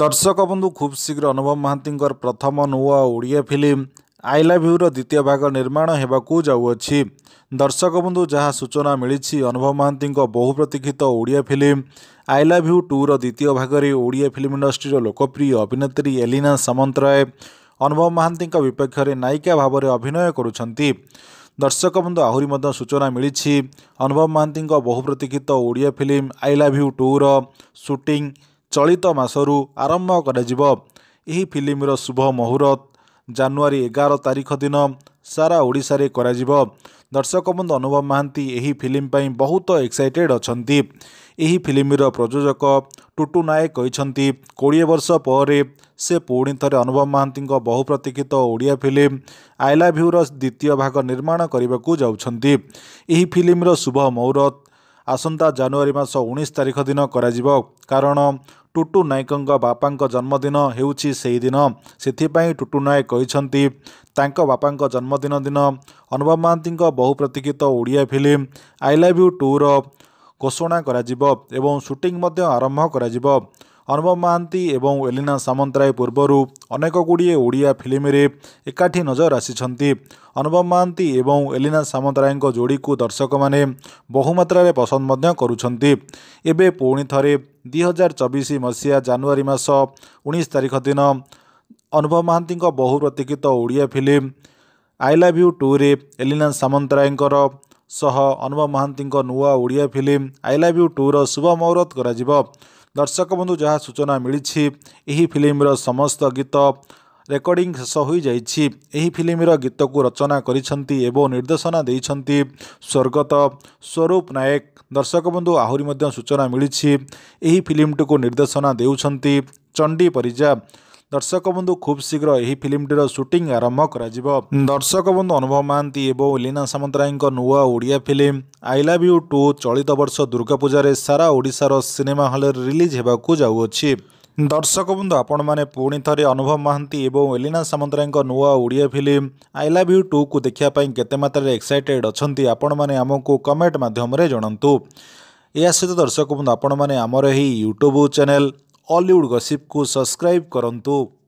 ଦର୍ଶକ ବନ୍ଧୁ ଖୁବ୍ ଶୀଘ୍ର ଅନୁଭବ ମହାନ୍ତିଙ୍କର ପ୍ରଥମ ନୂଆ ଓଡ଼ିଆ ଫିଲ୍ମ ଆଇ ଲଭ୍ ୟୁର ଦ୍ୱିତୀୟ ଭାଗ ନିର୍ମାଣ ହେବାକୁ ଯାଉଅଛି ଦର୍ଶକ ବନ୍ଧୁ ଯାହା ସୂଚନା ମିଳିଛି ଅନୁଭବ ମହାନ୍ତିଙ୍କ ବହୁ ପ୍ରତୀକ୍ଷିତ Odia film I love you ଟୁର ଦ୍ୱିତୀୟ ଭାଗରେ ଓଡ଼ିଆ ଫିଲ୍ମ ଇଣ୍ଡଷ୍ଟ୍ରିର ଲୋକପ୍ରିୟ ଅଭିନେତ୍ରୀ ଏଲିନା ସାମନ୍ତରାୟ ଅନୁଭବ ମହାନ୍ତିଙ୍କ ବିପକ୍ଷରେ ନାୟିକା ଭାବରେ ଅଭିନୟ କରୁଛନ୍ତି ଦର୍ଶକ ବନ୍ଧୁ ଆହୁରି ମଧ୍ୟ ସୂଚନା ମିଳିଛି ଅନୁଭବ ମହାନ୍ତିଙ୍କ ବହୁ ପ୍ରତୀକ୍ଷିତ Odia film I love you ଟୁର ସୁଟିଂ ଚଳିତ ମାସରୁ ଆରମ୍ଭ କରାଯିବ ଏହି ଫିଲ୍ମର ଶୁଭ ମୁହୂର୍ତ୍ତ ଜାନୁଆରୀ ଏଗାର ତାରିଖ ଦିନ ସାରା ଓଡ଼ିଶାରେ କରାଯିବ ଦର୍ଶକବନ୍ଧୁ ଅନୁଭବ ମହାନ୍ତି ଏହି ଫିଲ୍ମ ପାଇଁ ବହୁତ ଏକ୍ସାଇଟେଡ଼୍ ଅଛନ୍ତି ଏହି ଫିଲ୍ମର ପ୍ରଯୋଜକ ଟୁଟୁ ନାୟକ କହିଛନ୍ତି କୋଡ଼ିଏ ବର୍ଷ ପରେ ସେ ପୁଣି ଥରେ ଅନୁଭବ ମହାନ୍ତିଙ୍କ ବହୁପ୍ରତୀକ୍ଷିତ ଓଡ଼ିଆ ଫିଲ୍ମ ଆଇ ଲାଭ୍ ୟୁର ଦ୍ୱିତୀୟ ଭାଗ ନିର୍ମାଣ କରିବାକୁ ଯାଉଛନ୍ତି ଏହି ଫିଲ୍ମର ଶୁଭ ମୁହୂର୍ତ୍ତ ଆସନ୍ତା ଜାନୁଆରୀ ମାସ ଉଣେଇଶ ତାରିଖ ଦିନ କରାଯିବ କାରଣ ଟୁଟୁ ନାୟକଙ୍କ ବାପାଙ୍କ ଜନ୍ମଦିନ ହେଉଛି ସେହିଦିନ ସେଥିପାଇଁ ଟୁଟୁ ନାୟକ କହିଛନ୍ତି ତାଙ୍କ ବାପାଙ୍କ ଜନ୍ମଦିନ ଦିନ ଅନୁଭବ ମହାନ୍ତିଙ୍କ ବହୁ ପ୍ରତୀକ୍ଷିତ Odia film I love you ଟୁର ଘୋଷଣା କରାଯିବ ଏବଂ ସୁଟିଂ ମଧ୍ୟ ଆରମ୍ଭ କରାଯିବ ଅନୁଭବ ମହାନ୍ତି ଏବଂ ଏଲିନା ସାମନ୍ତରାୟ ପୂର୍ବରୁ ଅନେକଗୁଡ଼ିଏ ଓଡ଼ିଆ ଫିଲ୍ମରେ ଏକାଠି ନଜର ଆସିଛନ୍ତି ଅନୁଭବ ମହାନ୍ତି ଏବଂ ଏଲିନା ସାମନ୍ତରାୟଙ୍କ ଯୋଡ଼ିକୁ ଦର୍ଶକମାନେ ବହୁମାତ୍ରାରେ ପସନ୍ଦ ମଧ୍ୟ କରୁଛନ୍ତି ଏବେ ପୁଣି ଥରେ ଦୁଇହଜାର ଚବିଶ ମସିହା ଜାନୁଆରୀ ମାସ ଉଣେଇଶ ତାରିଖ ଦିନ ଅନୁଭବ ମହାନ୍ତିଙ୍କ ବହୁ ପ୍ରତୀକ୍ଷିତ Odia film I love you ଟୁରେ ଏଲିନା ସାମନ୍ତରାୟଙ୍କର ସହ ଅନୁଭବ ମହାନ୍ତିଙ୍କ ନୂଆ Odia film I love you ଟୁର ଶୁଭ ମୁହୂର୍ତ୍ତ କରାଯିବ दर्शक बन्धु जहाँ सूचना मिली फिल्म र समस्त गीत रेकर्डिङ शेष हुन्छ फिल्म र को रचना गरि निर्देशना स्वर्गत स्वरूप नायक दर्शक बन्धु आह्री सूचना मिलिसिच फिल्म टू निर्देशना देउँदै चण्डी परिजा ଦର୍ଶକ ବନ୍ଧୁ ଖୁବ୍ ଶୀଘ୍ର ଏହି ଫିଲ୍ମଟିର ସୁଟିଂ ଆରମ୍ଭ କରାଯିବ ଦର୍ଶକ ବନ୍ଧୁ ଅନୁଭବ ମହାନ୍ତି ଏବଂ ଲୀନା ସାମନ୍ତରାୟଙ୍କ ନୂଆ Odia film I love you two ଚଳିତ ବର୍ଷ ଦୁର୍ଗାପୂଜାରେ ସାରା ଓଡ଼ିଶାର ସିନେମା ହଲ୍ରେ ରିଲିଜ୍ ହେବାକୁ ଯାଉଅଛି ଦର୍ଶକ ବନ୍ଧୁ ଆପଣମାନେ ପୁଣି ଥରେ ଅନୁଭବ ମହାନ୍ତି ଏବଂ ଏଲିନା ସାମନ୍ତରାୟଙ୍କ ନୂଆ Odia film I love you ଟୁକୁ ଦେଖିବା ପାଇଁ କେତେ ମାତ୍ରାରେ ଏକ୍ସାଇଟେଡ୍ ଅଛନ୍ତି ଆପଣମାନେ ଆମକୁ କମେଣ୍ଟ ମାଧ୍ୟମରେ ଜଣାନ୍ତୁ ଏହା ସହିତ ଦର୍ଶକ ବନ୍ଧୁ ଆପଣମାନେ ଆମର ଏହି ୟୁଟ୍ୟୁବ୍ ଚ୍ୟାନେଲ୍ हलिउड गसीप को सब्सक्राइब करूँ